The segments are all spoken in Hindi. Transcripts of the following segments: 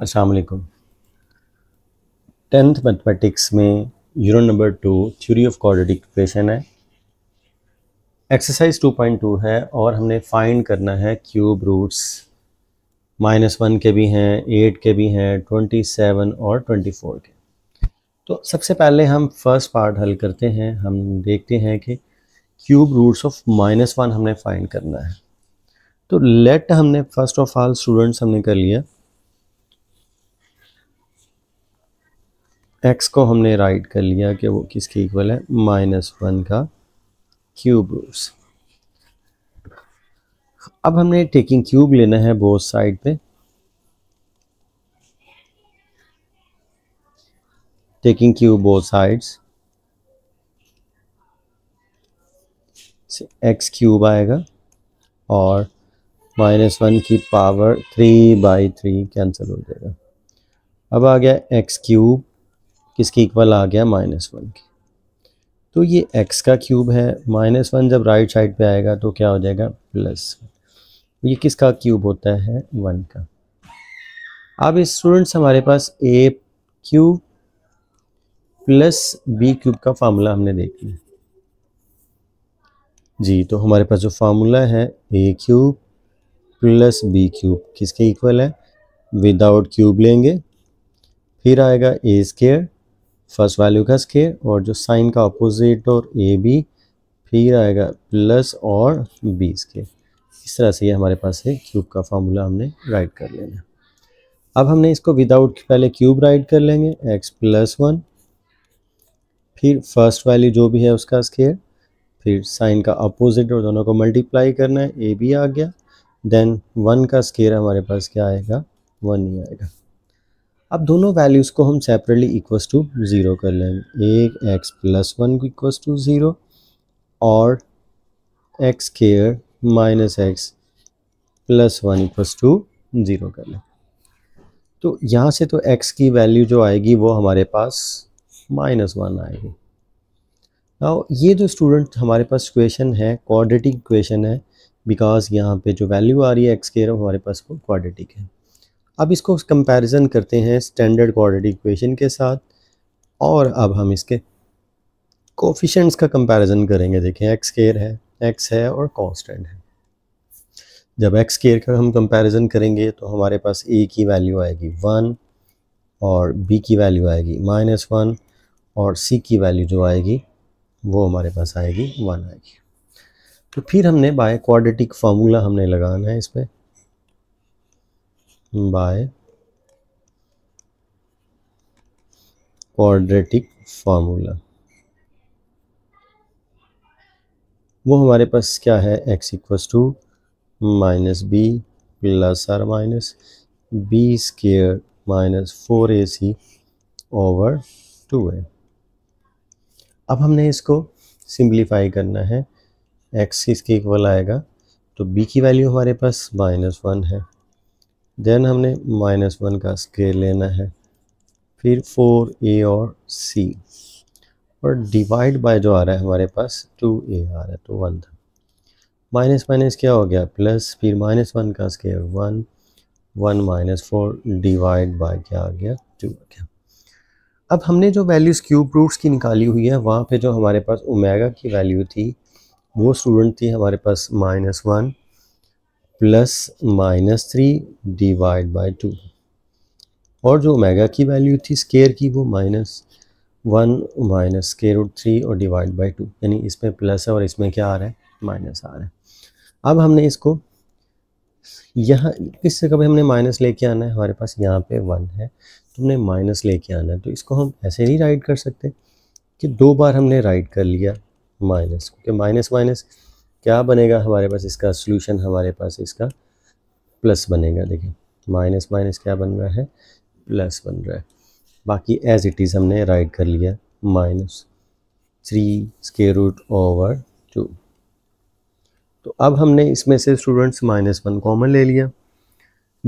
असलकुम टेंथ मैथमेटिक्स में unit number two theory of quadratic equation है एक्सरसाइज 2.2 है और हमने फाइंड करना है क्यूब रूट्स माइनस वन के भी हैं एट के भी हैं ट्वेंटी सेवन और ट्वेंटी फोर के तो सबसे पहले हम फर्स्ट पार्ट हल करते हैं हम देखते हैं कि cube roots of minus one हमने फाइंड करना है तो लेट हमने फर्स्ट ऑफ ऑल स्टूडेंट्स हमने कर लिया एक्स को हमने राइट कर लिया कि वो किसके इक्वल है माइनस वन का क्यूब रूट्स अब हमने टेकिंग क्यूब लेना है बोथ साइड पे taking cube both sides x cube आएगा और माइनस वन की power three by three cancel हो जाएगा अब आ गया एक्स क्यूब किसके इक्वल आ गया माइनस वन की तो ये एक्स का क्यूब है माइनस वन जब राइट साइड पे आएगा तो क्या हो जाएगा प्लस तो ये किसका क्यूब होता है वन का अब स्टूडेंट्स हमारे पास a cube plus b cube का फार्मूला हमने देख लिया जी तो हमारे पास जो फार्मूला है a cube plus b cube किसके इक्वल है विदाउट क्यूब लेंगे फिर आएगा ए स्केयर फर्स्ट वैल्यू का स्केयर और जो साइन का अपोजिट और ए बी फिर आएगा प्लस और बी स्केयर इस तरह से ये हमारे पास है क्यूब का फार्मूला हमने राइट कर लेना अब हमने इसको विदाउट पहले क्यूब राइट कर लेंगे एक्स प्लस वन फिर फर्स्ट वैल्यू जो भी है उसका स्केयर फिर साइन का अपोजिट और दोनों को मल्टीप्लाई करना है ए बी आ गया देन वन का स्केयर हमारे पास क्या आएगा वन ही आएगा अब दोनों वैल्यूज़ को हम सेपरेटली इक्वस टू ज़ीरो कर लेंगे एक x plus one equals to zero और x square minus x plus one equals to zero कर लें तो यहाँ से तो एक्स की वैल्यू जो आएगी वो हमारे पास माइनस वन आएगी और ये जो स्टूडेंट हमारे पास क्वेश्चन है क्वाड्रेटिक क्वेश्चन है बिकॉज यहाँ पे जो वैल्यू आ रही है एक्स केयर हमारे पास वो क्वाड्रेटिक है अब इसको कंपैरिजन करते हैं स्टैंडर्ड क्वाड्रेटिक इक्वेशन के साथ और अब हम इसके कोफिशेंट्स का कंपैरिजन करेंगे देखें एक्स केयर है एक्स है और कांस्टेंट है जब एक्स केयर का हम कंपैरिजन करेंगे तो हमारे पास ए की वैल्यू आएगी वन और बी की वैल्यू आएगी माइनस वन और सी की वैल्यू जो आएगी वो हमारे पास आएगी वन आएगी तो फिर हमने बाय क्वाड्रेटिक फार्मूला हमने लगाना है इसमें by quadratic formula वो हमारे पास क्या है x equals to minus B plus or minus B square minus four A C over two ए अब हमने इसको सिंप्लीफाई करना है एक्स इसके इक्वल आएगा तो बी की वैल्यू हमारे पास माइनस वन है देन हमने माइनस वन का स्केयर लेना है फिर फोर ए और सी और डिवाइड बाय जो आ रहा है हमारे पास टू ए आ रहा है तो वन था माइनस माइनस क्या हो गया प्लस फिर माइनस वन का square one one minus four divide by क्या आ गया टू आ गया अब हमने जो वैल्यूज क्यूब रूट्स की निकाली हुई है वहाँ पे जो हमारे पास ओमेगा की वैल्यू थी वो स्टूडेंट थी हमारे पास minus one plus minus three divide by two और जो ओमेगा की वैल्यू थी स्केयर की वो minus one minus square root three और डिवाइड बाय टू यानी इसमें प्लस है और इसमें क्या आ रहा है माइनस आ रहा है अब हमने इसको यहाँ किस जगह हमने माइनस लेके आना है हमारे पास यहाँ पे वन है तो हमने माइनस लेके आना है तो इसको हम ऐसे नहीं राइट कर सकते कि दो बार हमने राइट कर लिया माइनस क्योंकि माइनस माइनस क्या बनेगा हमारे पास इसका सोल्यूशन हमारे पास इसका प्लस बनेगा देखिए माइनस माइनस क्या बन रहा है प्लस बन रहा है बाकी एज इट इज़ हमने राइट कर लिया minus three square root over two अब हमने इसमें से स्टूडेंट्स माइनस वन कॉमन ले लिया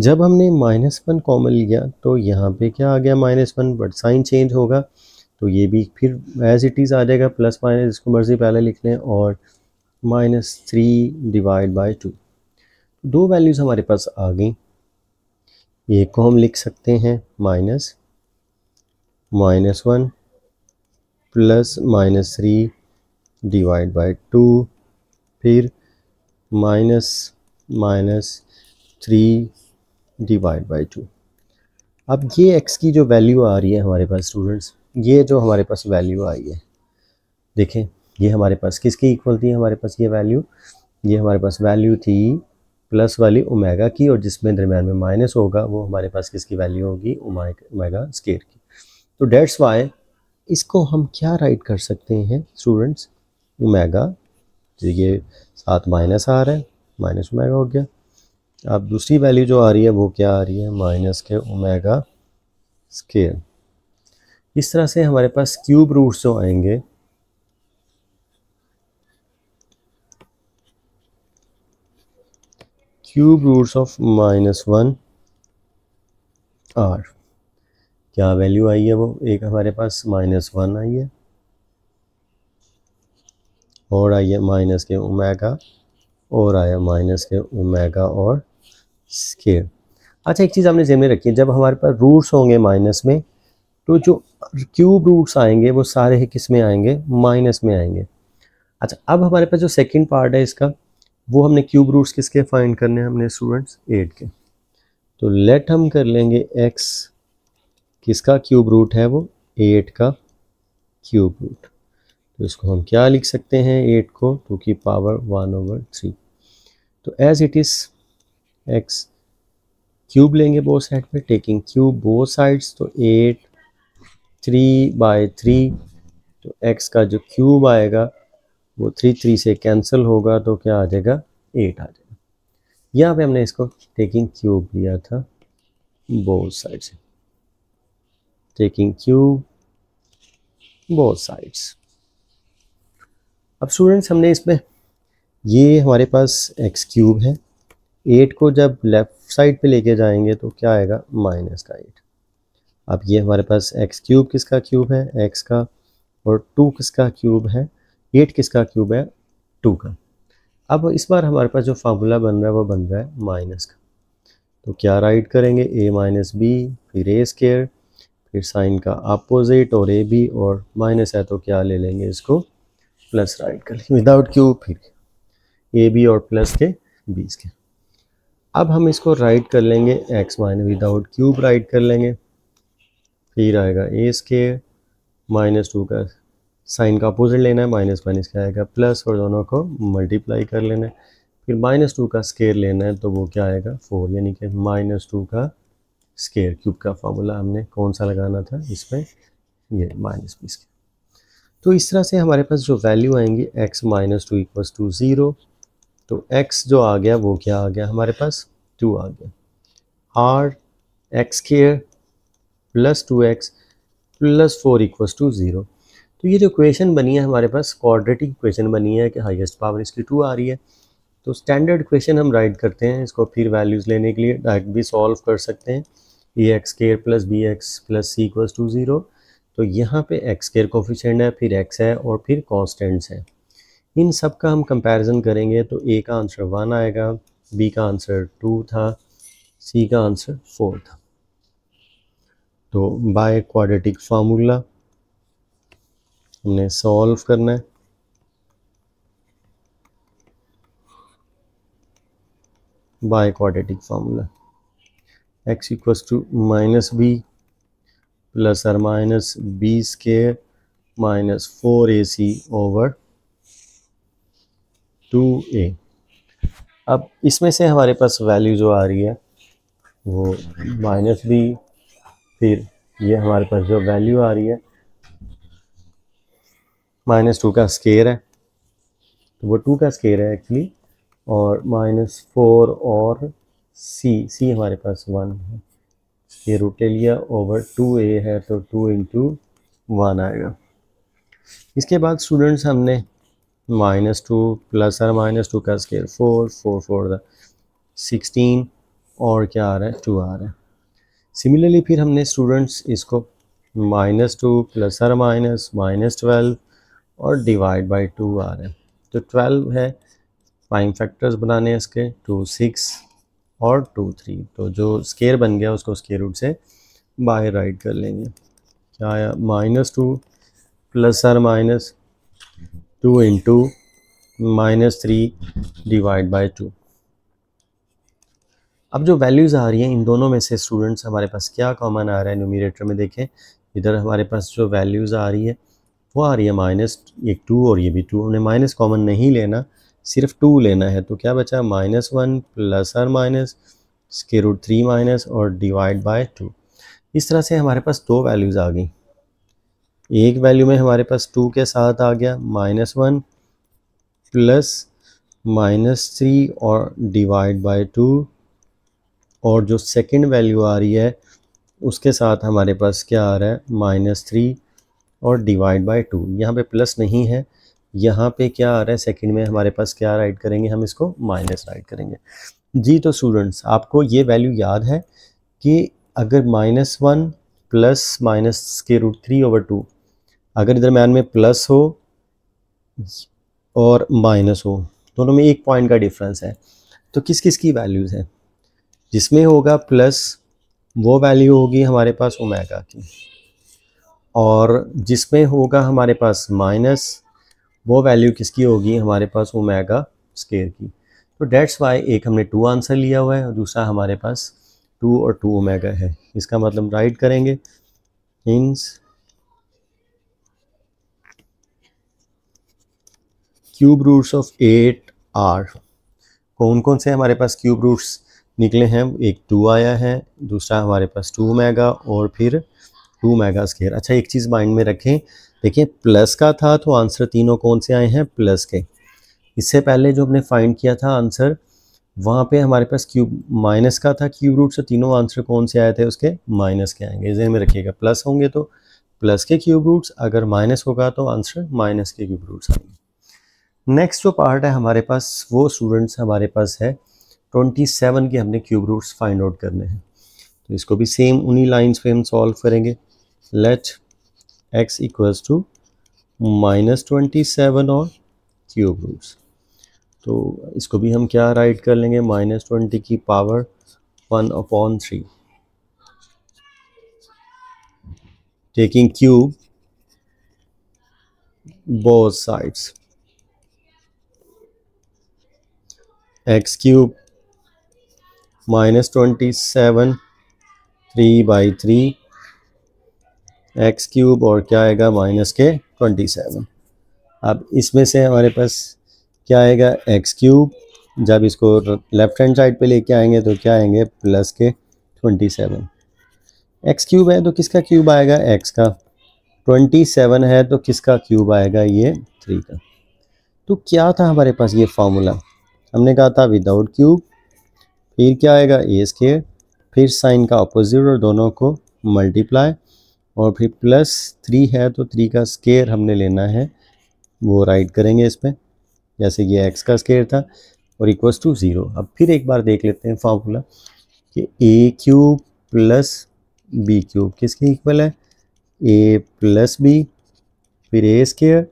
जब हमने माइनस वन कॉमन लिया तो यहाँ पे क्या आ गया minus one but sign change होगा तो ये भी फिर एज इट इज़ आ जाएगा प्लस माइनस इसको मर्ज़ी पहले लिख लें और minus three divide by two दो वैल्यूज़ हमारे पास आ गई ये को हम लिख सकते हैं minus minus one plus minus three divide by two फिर minus minus three divide by two अब ये एक्स की जो वैल्यू आ रही है हमारे पास स्टूडेंट्स ये जो हमारे पास वैल्यू आई है देखें ये हमारे पास किसकी इक्वल थी हमारे पास ये वैल्यू ये हमारे पास वैल्यू थी प्लस वाली ओमेगा की और जिसमें दरम्यान में माइनस होगा वो हमारे पास किसकी वैल्यू होगी ओमेगा स्केयर की तो डेट्स वाई इसको हम क्या राइट कर सकते हैं स्टूडेंट्स ओमेगा तो ये साथ माइनस आ रहा है माइनस ओमेगा हो गया अब दूसरी वैल्यू जो आ रही है वो क्या आ रही है माइनस के ओमेगा स्केयर इस तरह से हमारे पास क्यूब रूट्स जो आएंगे cube roots of minus one are क्या वैल्यू आई है वो एक हमारे पास माइनस वन आई है और आई है माइनस के ओमेगा और आया माइनस के ओमेगा और स्केयर अच्छा एक चीज़ आपने जेमे रखी है जब हमारे पास रूट्स होंगे माइनस में तो जो क्यूब रूट्स आएंगे वो सारे ही किस में आएंगे माइनस में आएंगे अच्छा अब हमारे पास जो सेकंड पार्ट है इसका वो हमने क्यूब रूट्स किसके फाइंड करने हैं हमने स्टूडेंट्स एट के तो लेट हम कर लेंगे एक्स किसका क्यूब रूट है वो एट का क्यूब रूट तो इसको हम क्या लिख सकते हैं एट को टू की पावर वन ओवर थ्री तो as it is x cube लेंगे बोथ साइड पे टेकिंग क्यूब बोथ साइड्स तो एट थ्री बाय थ्री तो एक्स का जो क्यूब आएगा वो थ्री थ्री से कैंसिल होगा तो क्या आ जाएगा एट आ जाएगा यहाँ पे हमने इसको टेकिंग क्यूब लिया था बोथ साइड से टेकिंग क्यूब बोथ साइड्स अब स्टूडेंट्स हमने इसमें ये हमारे पास एक्स क्यूब है एट को जब लेफ़्ट साइड पे लेके जाएंगे तो क्या आएगा माइनस का एट अब ये हमारे पास एक्स क्यूब किसका क्यूब है एक्स का और टू किसका क्यूब है एट किसका क्यूब है टू का अब इस बार हमारे पास जो फार्मूला बन रहा है वो बन रहा है माइनस का तो क्या राइट करेंगे ए माइनस बी फिर ए स्केयर फिर साइन का अपोजिट और ए बी और माइनस है तो क्या ले लेंगे इसको प्लस राइट कर लेंगे विदाउट क्यूब फिर ए बी और प्लस के बी स्केयर अब हम इसको राइट कर लेंगे x minus without cube right कर लेंगे फिर आएगा ए स्केयर माइनस टू का साइन का अपोजिट लेना है माइनस माइनस क्या आएगा प्लस और दोनों को मल्टीप्लाई कर लेना है फिर माइनस टू का स्केयर लेना है तो वो क्या आएगा फोर यानी कि माइनस टू का स्केयर क्यूब का फार्मूला हमने कौन सा लगाना था इस पर ये माइनस बीस का तो इस तरह से हमारे पास जो वैल्यू आएंगी x minus two equals to zero तो एक्स जो आ गया वो क्या आ गया हमारे पास टू आ गया or x square plus two x plus four equals to zero तो ये जो क्वेश्चन बनी है हमारे पास कॉर्डरेटिंग क्वेश्चन बनी है कि हाईएस्ट पावर इसकी टू आ रही है तो स्टैंडर्ड क्वेश्चन हम राइट करते हैं इसको फिर वैल्यूज़ लेने के लिए डायरेक्ट भी सॉल्व कर सकते हैं a x square plus b x plus c equal to zero तो यहाँ पे एक्स केयर कोफिशेंट है फिर एक्स है और फिर कॉन्स्टेंट्स है इन सब का हम कंपेरिजन करेंगे तो ए का आंसर वन आएगा बी का आंसर टू था सी का आंसर फोर था तो बाय क्वाड्रेटिक फार्मूला हमने सॉल्व करना है by quadratic formula x equals to minus B plus or minus B square minus four A C over two ए अब इसमें से हमारे पास वैल्यू जो आ रही है वो माइनस बी फिर ये हमारे पास जो वैल्यू आ रही है माइनस टू का स्केयर है तो वो टू का स्केयर है एक्चुअली और माइनस फोर और सी सी हमारे पास वन है ये रूट ले लिया ओवर टू ए है तो टू इंटू वन आएगा इसके बाद स्टूडेंट्स हमने माइनस टू प्लस और माइनस टू का square four four four sixteen और क्या आ रहा है टू आ रहा है सिमिलरली फिर हमने स्टूडेंट्स इसको माइनस टू प्लस और माइनस माइनस ट्वेल्व और डिवाइड बाई टू आ रहे हैं तो ट्वेल्व है प्राइम फैक्टर्स बनाने हैं इसके टू सिक्स और टू थ्री तो जो स्केयर बन गया उसको स्केयर रूट से बाहर राइड कर लेंगे क्या आया minus two plus or minus two into minus three divide by two अब जो वैल्यूज़ आ रही हैं इन दोनों में से स्टूडेंट्स हमारे पास क्या कॉमन आ रहा है न्यूमिनेटर में देखें इधर हमारे पास जो वैल्यूज़ आ रही है और ये माइनस ये टू और ये भी टू हमने माइनस कॉमन नहीं लेना सिर्फ टू लेना है तो क्या बचा माइनस वन प्लस और माइनस इसके रूट थ्री माइनस और डिवाइड बाय टू इस तरह से हमारे पास दो वैल्यूज़ आ गई एक वैल्यू में हमारे पास टू के साथ आ गया minus one plus minus three और डिवाइड बाय टू और जो सेकंड वैल्यू आ रही है उसके साथ हमारे पास क्या आ रहा है माइनस थ्री और डिवाइड बाई टू यहाँ पे प्लस नहीं है यहाँ पे क्या आ रहा है सेकंड में हमारे पास क्या राइट करेंगे हम इसको माइनस राइट करेंगे जी तो स्टूडेंट्स आपको ये वैल्यू याद है कि अगर माइनस वन प्लस माइनस के रूट थ्री ओवर टू अगर दरम्यान में प्लस हो और माइनस हो दोनों में एक पॉइंट का डिफरेंस है तो किस किस की वैल्यूज़ हैं जिसमें होगा प्लस वो वैल्यू होगी हमारे पास ओमेगा की और जिसमें होगा हमारे पास माइनस वो वैल्यू किसकी होगी हमारे पास ओमेगा स्केयर की तो डेट्स वाई एक हमने टू आंसर लिया हुआ है और दूसरा हमारे पास टू और टू ओमेगा है इसका मतलब राइट करेंगे means cube roots of eight are कौन कौन से हमारे पास क्यूब रूट्स निकले हैं एक टू आया है दूसरा हमारे पास टू ओमेगा और फिर टू मेगा स्केयर अच्छा एक चीज़ माइंड में रखें देखिए प्लस का था तो आंसर तीनों कौन से आए हैं प्लस के इससे पहले जो हमने फाइंड किया था आंसर वहाँ पे हमारे पास क्यूब माइनस का था क्यूब रूट से तीनों आंसर कौन से आए थे उसके माइनस के आएंगे जहन हमें रखिएगा प्लस होंगे तो प्लस के क्यूब रूट्स अगर माइनस होगा तो आंसर माइनस के क्यूब रूट्स आएंगे नेक्स्ट जो पार्ट है हमारे पास वो स्टूडेंट्स हमारे पास है ट्वेंटी सेवन के हमने क्यूब रूट्स फाइंड आउट करने हैं तो इसको भी सेम उन्हीं लाइन्स पे हम सॉल्व करेंगे let x equals to minus twenty seven और क्यूब रूट्स तो इसको भी हम क्या राइट कर लेंगे माइनस ट्वेंटी की power one upon three taking cube both sides x cube minus twenty seven three by three x cube और क्या आएगा माइनस के ट्वेंटी सेवन अब इसमें से हमारे पास क्या आएगा एक्स क्यूब जब इसको लेफ्ट हैंड साइड पे लेके आएंगे तो क्या आएंगे प्लस के ट्वेंटी सेवन एक्स क्यूब है तो किसका क्यूब आएगा एक्स का ट्वेंटी सेवन है तो किसका क्यूब आएगा ये थ्री का तो क्या था हमारे पास ये फार्मूला हमने कहा था विदाउट क्यूब फिर क्या आएगा ए स्केयर फिर साइन का अपोजिट और दोनों को मल्टीप्लाई और फिर प्लस थ्री है तो थ्री का स्केयर हमने लेना है वो राइट करेंगे इस पर जैसे ये एक्स का स्केयर था और इक्वस टू ज़ीरो अब फिर एक बार देख लेते हैं फार्मूला कि a cube plus b cube किसके इक्वल है ए प्लस बी फिर a square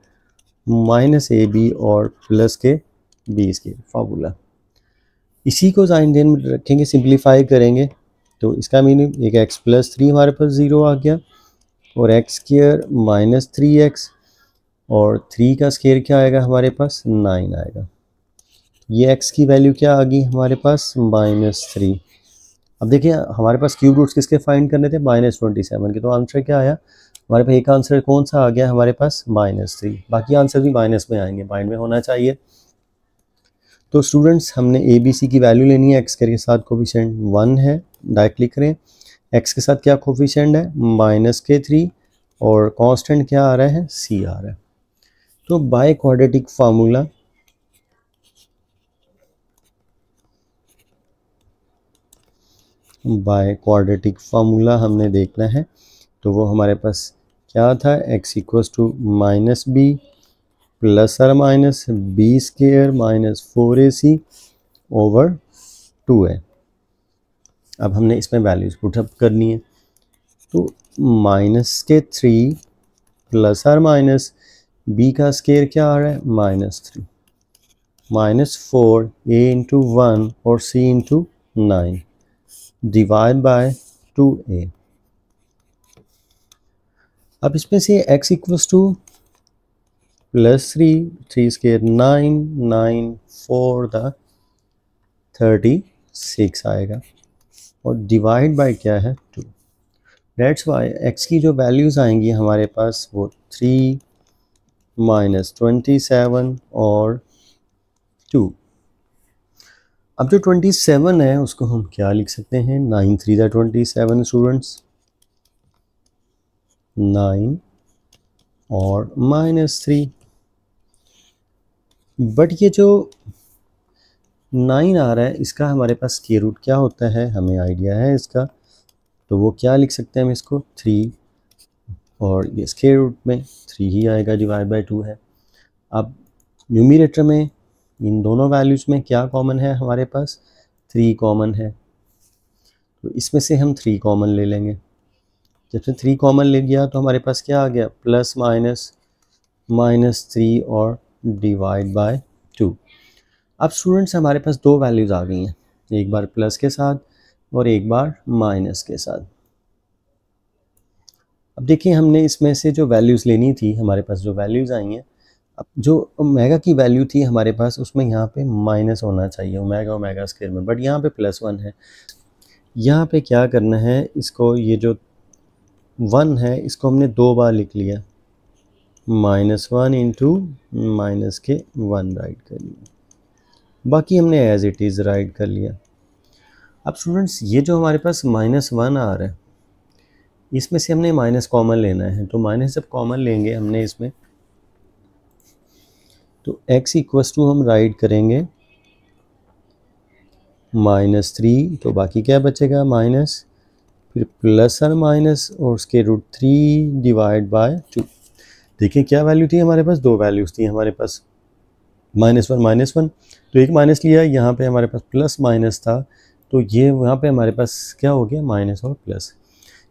minus a b और प्लस के बी स्केयर फार्मूला इसी को साइन देन में रखेंगे सिंप्लीफाई करेंगे तो इसका मीनिंग एक एक्स प्लस थ्री हमारे पास ज़ीरो आ गया और x square minus three x और थ्री का स्केयर क्या आएगा हमारे पास नाइन आएगा ये एक्स की वैल्यू क्या आ गई हमारे पास माइनस थ्री अब देखिए हमारे पास क्यूब रूट्स किसके फाइंड करने थे माइनस ट्वेंटी सेवन के तो आंसर क्या आया हमारे पास एक आंसर कौन सा आ गया हमारे पास माइनस थ्री बाकी आंसर भी माइनस में आएंगे माइंड में होना चाहिए तो स्टूडेंट्स हमने ए बी सी की वैल्यू लेनी है एक्स के साथ कोफिशेंट वन है डायरेक्ट लिख रहे हैं एक्स के साथ क्या कोफिशेंट है माइनस के थ्री और कांस्टेंट क्या आ रहा है सी आ रहा है तो by quadratic formula by quadratic formula हमने देखना है तो वो हमारे पास क्या था x equals to minus B plus or minus B square minus four A C over two है अब हमने इसमें वैल्यूज़ पुटअप करनी है तो माइनस के three plus or minus b का स्केयर क्या आ रहा है minus three minus four a into one और c into nine divide by two ए अब इसमें से x equals to plus three three square nine nine four the thirty six आएगा और डिवाइड बाय क्या है टू डेट्स वाई एक्स की जो वैल्यूज़ आएंगी हमारे पास वो थ्री माइनस ट्वेंटी सेवन और टू अब जो ट्वेंटी सेवन है उसको हम क्या लिख सकते हैं nine three the twenty seven students nine और माइनस थ्री बट ये जो नाइन आ रहा है इसका हमारे पास के रूट क्या होता है हमें आइडिया है इसका तो वो क्या लिख सकते हैं हम इसको थ्री और ये स्केयर रूट में थ्री ही आएगा डिवाइड बाई टू है अब न्यूमिनेटर में इन दोनों वैल्यूज़ में क्या कॉमन है हमारे पास थ्री कॉमन है तो इसमें से हम थ्री कॉमन ले लेंगे जब से थ्री कॉमन ले गया तो हमारे पास क्या आ गया प्लस माइनस माइनस थ्री और डिवाइड बाय अब स्टूडेंट्स हमारे पास दो वैल्यूज़ आ गई हैं एक बार प्लस के साथ और एक बार माइनस के साथ अब देखिए हमने इसमें से जो वैल्यूज़ लेनी थी हमारे पास जो वैल्यूज़ आई हैं अब जो ओमेगा की वैल्यू थी हमारे पास उसमें यहाँ पे माइनस होना चाहिए ओमेगा ओमेगा स्केयर में बट यहाँ पे प्लस वन है यहाँ पे क्या करना है इसको ये जो वन है इसको हमने दो बार लिख लिया माइनस वन इंटू माइनस के वन राइट कर लिया बाकी हमने एज इट इज़ राइट कर लिया अब स्टूडेंट्स ये जो हमारे पास माइनस वन आ रहा है इसमें से हमने माइनस कॉमन लेना है तो माइनस जब कॉमन लेंगे हमने इसमें तो x इक्वस टू हम राइट करेंगे माइनस थ्री तो बाकी क्या बचेगा माइनस फिर प्लस और माइनस और उसके root three divide by two देखिए क्या वैल्यू थी हमारे पास दो वैल्यूज़ थी हमारे पास माइनस वन माइनस वन तो एक माइनस लिया यहाँ पे हमारे पास प्लस माइनस था तो ये वहाँ पे हमारे पास क्या हो गया माइनस और प्लस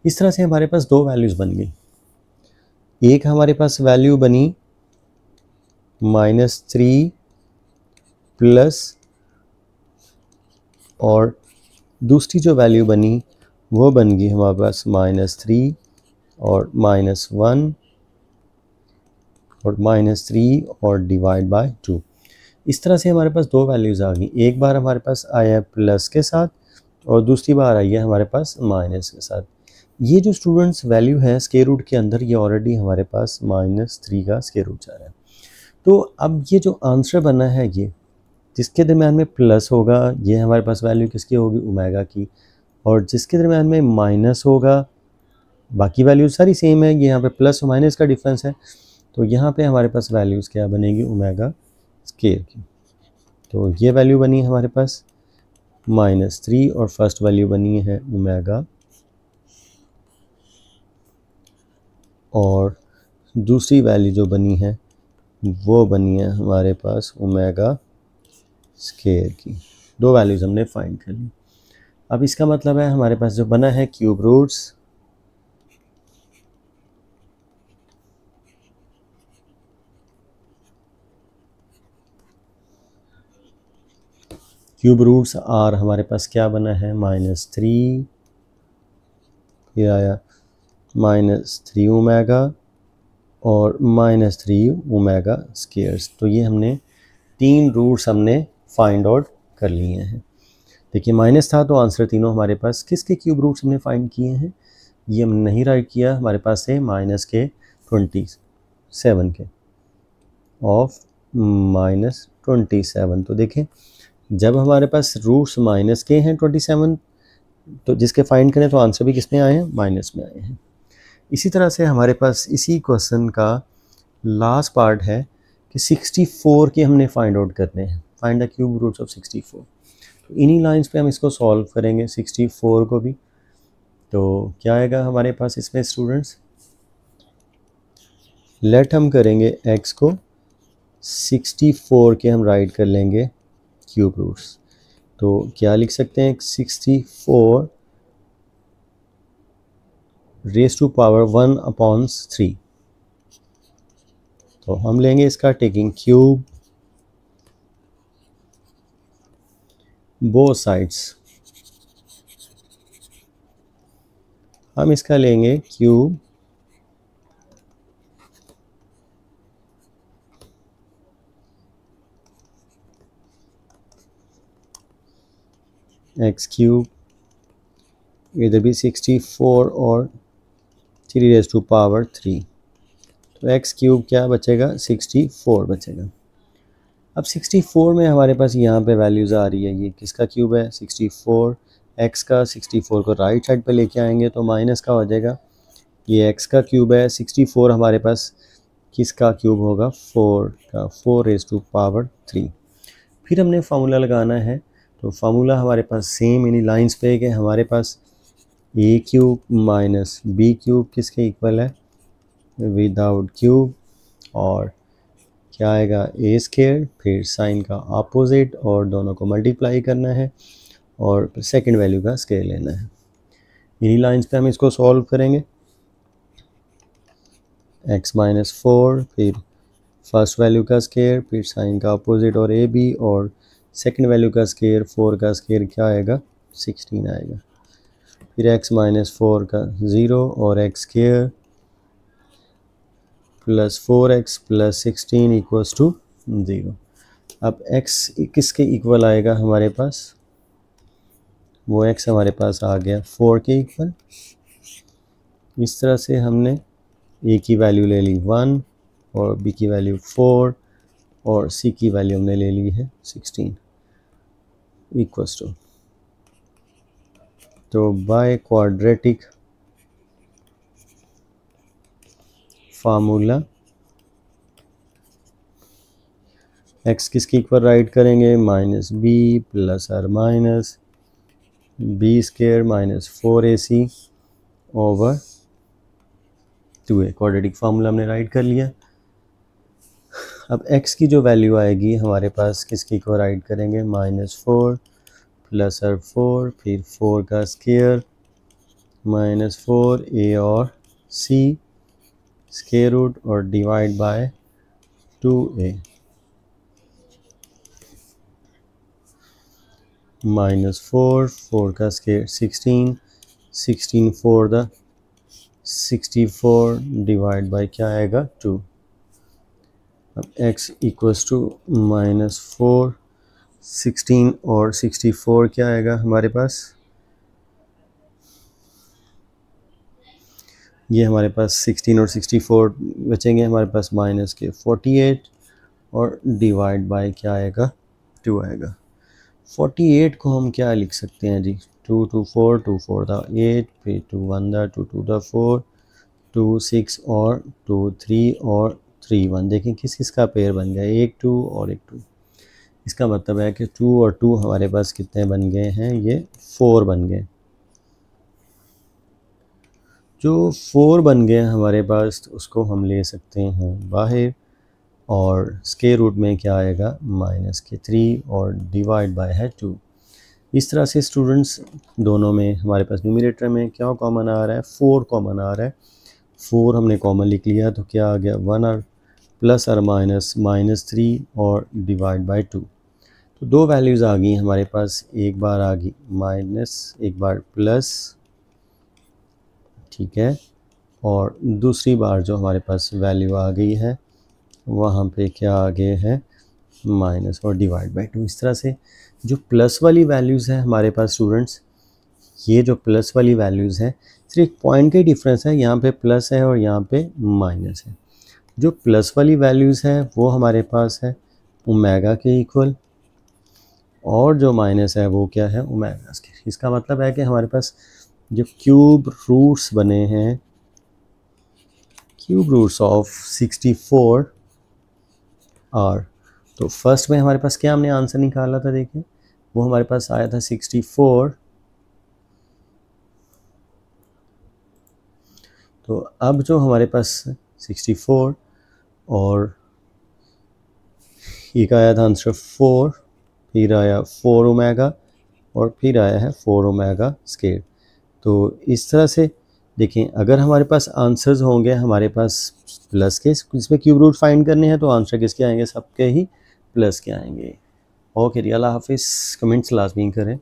इस तरह से हमारे पास दो वैल्यूज़ बन गई एक हमारे पास वैल्यू बनी माइनस थ्री प्लस और दूसरी जो वैल्यू बनी वो बन गई हमारे पास माइनस थ्री और माइनस वन और माइनस थ्री और डिवाइड बाय टू इस तरह से हमारे पास दो वैल्यूज़ आ गई एक बार हमारे पास आया प्लस के साथ और दूसरी बार आई है हमारे पास माइनस के साथ ये जो स्टूडेंट्स वैल्यू है स्केर रूट के अंदर ये ऑलरेडी हमारे पास माइनस थ्री का स्केयर रूट जा रहा है तो अब ये जो आंसर बना है ये जिसके दरम्यान में प्लस होगा ये हमारे पास वैल्यू किसकी होगी उमेगा की और जिसके दरम्यान में माइनस होगा बाकी वैल्यू सारी सेम है यहाँ पर प्लस और माइनस का डिफ्रेंस है तो यहाँ पर हमारे पास वैल्यूज़ क्या बनेगी उमेगा स्केयर की तो ये वैल्यू बनी है हमारे पास माइनस थ्री और फर्स्ट वैल्यू बनी है ओमेगा और दूसरी वैल्यू जो बनी है वो बनी है हमारे पास ओमेगा स्केयर की दो वैल्यूज़ हमने फाइंड कर ली अब इसका मतलब है हमारे पास जो बना है cube roots cube roots are हमारे पास क्या बना है माइनस थ्री ये आया माइनस थ्री ओमेगा और माइनस थ्री ओमेगा स्केयर्स तो ये हमने तीन रूट्स हमने फाइंड आउट कर लिए हैं देखिए माइनस था तो आंसर तीनों हमारे पास किसके क्यूब रूट्स हमने फाइंड किए हैं ये हमने नहीं राइट किया हमारे पास थे माइनस के ट्वेंटी सेवन के ऑफ माइनस ट्वेंटी सेवन तो देखें जब हमारे पास रूट्स माइनस के हैं ट्वेंटी सेवन तो जिसके फाइंड करें तो आंसर भी किस में आए हैं माइनस में आए हैं इसी तरह से हमारे पास इसी क्वेश्चन का लास्ट पार्ट है कि 64 के हमने फाइंड आउट करने हैं find the cube roots of 64 तो इन्हीं लाइंस पे हम इसको सॉल्व करेंगे 64 को भी तो क्या आएगा हमारे पास इसमें स्टूडेंट्स लेट हम करेंगे एक्स को 64 के हम राइट कर लेंगे क्यूब रूट्स तो क्या लिख सकते हैं sixty four raise to power one upon three तो हम लेंगे इसका टेकिंग क्यूब बो साइड्स हम इसका लेंगे क्यूब एक्स क्यूब इधर भी सिक्सटी फोर और three raise to power three तो एक्स क्यूब क्या बचेगा सिक्सटी फोर बचेगा अब सिक्सटी फोर में हमारे पास यहाँ पे वैल्यूज़ आ रही है ये किसका क्यूब है सिक्सटी फोर एक्स का सिक्सटी फोर को राइट साइड पे लेके आएंगे तो माइनस का हो जाएगा ये एक्स का क्यूब है सिक्सटी फोर हमारे पास किसका क्यूब होगा फोर का four raise to power three फिर हमने फार्मूला लगाना है तो फार्मूला हमारे पास सेम इन्हीं लाइंस पे गए हमारे पास a cube minus b cube किसके इक्वल है विदाउट क्यूब और क्या आएगा ए स्केयर फिर साइन का अपोजिट और दोनों को मल्टीप्लाई करना है और सेकंड वैल्यू का स्केयर लेना है इन्हीं लाइंस पे हम इसको सॉल्व करेंगे एक्स माइनस फोर फिर फर्स्ट वैल्यू का स्केयर फिर साइन का अपोजिट और ए बी और सेकंड वैल्यू का स्केयर फोर का स्केयर क्या आएगा सिक्सटीन आएगा फिर एक्स माइनस फोर का ज़ीरो और x square plus four x plus sixteen equals to zero अब एक्स किसके इक्वल आएगा हमारे पास वो एक्स हमारे पास आ गया फोर के इक्वल इस तरह से हमने ए की वैल्यू ले ली वन और बी की वैल्यू फोर और सी की वैल्यू हमने ले ली है सिक्सटीन इक्वस टू तो बाय क्वाड्रेटिक फार्मूला एक्स किसके इक्वल राइट करेंगे minus B plus or minus B square minus four A C over two A quadratic formula हमने राइट कर लिया अब x की जो वैल्यू आएगी हमारे पास किसकी को राइट करेंगे माइनस फोर प्लस और फोर फिर फोर का स्केयर माइनस फोर ए और सी स्केयर रूट और divide by two a minus four four का square sixteen sixteen four the sixty four divide by क्या आएगा टू अब x equals to minus four sixteen और सिक्सटी फोर क्या आएगा हमारे पास ये हमारे पास सिक्सटीन और सिक्सटी फोर बचेंगे हमारे पास माइनस के फोर्टी एट और डिवाइड बाय क्या आएगा टू आएगा फोर्टी एट को हम क्या लिख सकते हैं जी two two four two four था एट फिर टू वन था टू टू था फोर टू सिक्स और टू थ्री और थ्री वन देखें किस किस का पेयर बन गया एक टू और एक टू इसका मतलब है कि टू और टू हमारे पास कितने बन गए हैं ये फोर बन गए जो फोर बन गए हमारे पास तो उसको हम ले सकते हैं बाहर और स्के रूट में क्या आएगा माइनस के थ्री और डिवाइड बाय है टू इस तरह से स्टूडेंट्स दोनों में हमारे पास न्यूमिनेटर में क्या कॉमन आ रहा है फोर कॉमन आ रहा है फोर हमने कॉमन लिख लिया तो क्या आ गया वन और प्लस और माइनस माइनस थ्री और डिवाइड बाय टू तो दो वैल्यूज़ आ गई हमारे पास एक बार आ गई माइनस एक बार प्लस ठीक है और दूसरी बार जो हमारे पास वैल्यू आ गई है वहाँ पे क्या आ गए है माइनस और डिवाइड बाय टू इस तरह से जो प्लस वाली वैल्यूज़ है हमारे पास स्टूडेंट्स ये जो प्लस वाली वैल्यूज़ है सिर्फ एक पॉइंट के डिफरेंस है यहाँ पे प्लस है और यहाँ पे माइनस है जो प्लस वाली वैल्यूज़ हैं वो हमारे पास है ओमेगा के इक्वल और जो माइनस है वो क्या है ओमेगा के इसका मतलब है कि हमारे पास जो क्यूब रूट्स बने हैं क्यूब रूट्स ऑफ 64 आर तो फर्स्ट में हमारे पास क्या हमने आंसर निकाला था देखिए वो हमारे पास आया था 64 तो अब जो हमारे पास 64 और एक आया था आंसर फोर फिर आया फोर ओमेगा और फिर आया है फोर ओमेगा स्केयर तो इस तरह से देखें अगर हमारे पास आंसर्स होंगे हमारे पास प्लस के इसमें क्यूब रूट फाइंड करने हैं तो आंसर किसके आएंगे सबके ही प्लस के आएंगे ओके रियाला हाफिज़ कमेंट्स लाजमी करें